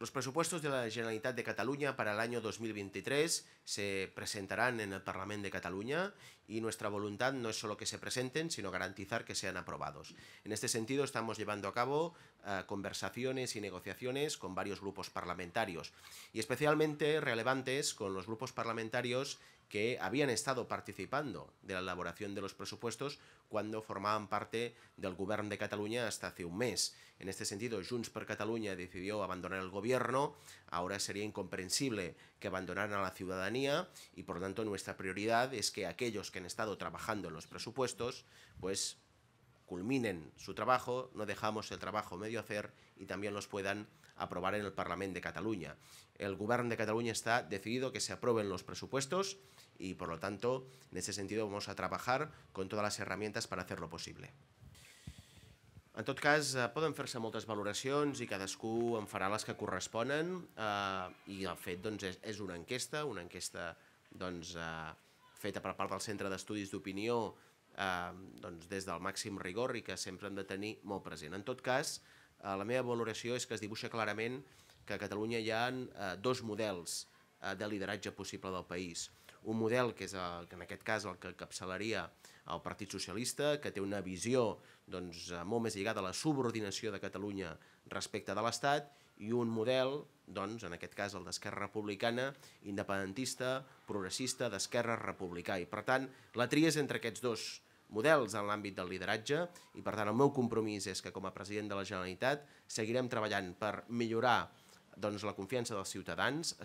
Los presupuestos de la Generalitat de Cataluña para el año 2023 se presentarán en el Parlamento de Cataluña y nuestra voluntad no es solo que se presenten, sino garantizar que sean aprobados. En este sentido, estamos llevando a cabo eh, conversaciones y negociaciones con varios grupos parlamentarios y especialmente relevantes con los grupos parlamentarios que habían estado participando de la elaboración de los presupuestos cuando formaban parte del Gobierno de Cataluña hasta hace un mes. En este sentido, Junts per Cataluña decidió abandonar el gobierno ahora sería incomprensible que abandonaran a la ciudadanía y por lo tanto nuestra prioridad es que aquellos que han estado trabajando en los presupuestos, pues culminen su trabajo, no dejamos el trabajo medio hacer y también los puedan aprobar en el Parlamento de Cataluña. El Gobierno de Cataluña está decidido que se aprueben los presupuestos y, por lo tanto, en ese sentido vamos a trabajar con todas las herramientas para hacerlo posible. En tot cas, eh, poden fer-se moltes valoracions i cadascú en farà les que corresponen eh, i el fet doncs, és, és una enquesta, una enquesta doncs, eh, feta per part del Centre d'Estudis d'Opinió eh, doncs, des del màxim rigor i que sempre hem de tenir molt present. En tot cas, eh, la meva valoració és que es dibuixa clarament que a Catalunya hi ha eh, dos models eh, de lideratge possible del país un model que és el, eh, que en aquest cas el que capçalaria el Partit Socialista, que té una visió doncs, eh, molt més lligada a la subordinació de Catalunya respecte de l'Estat i un model, doncs, en aquest cas el d'Esquerra Republicana, independentista, progressista, d'Esquerra Republicà. I per tant, la tria és entre aquests dos models en l'àmbit del lideratge i per tant el meu compromís és que com a president de la Generalitat seguirem treballant per millorar doncs, la confiança dels ciutadans,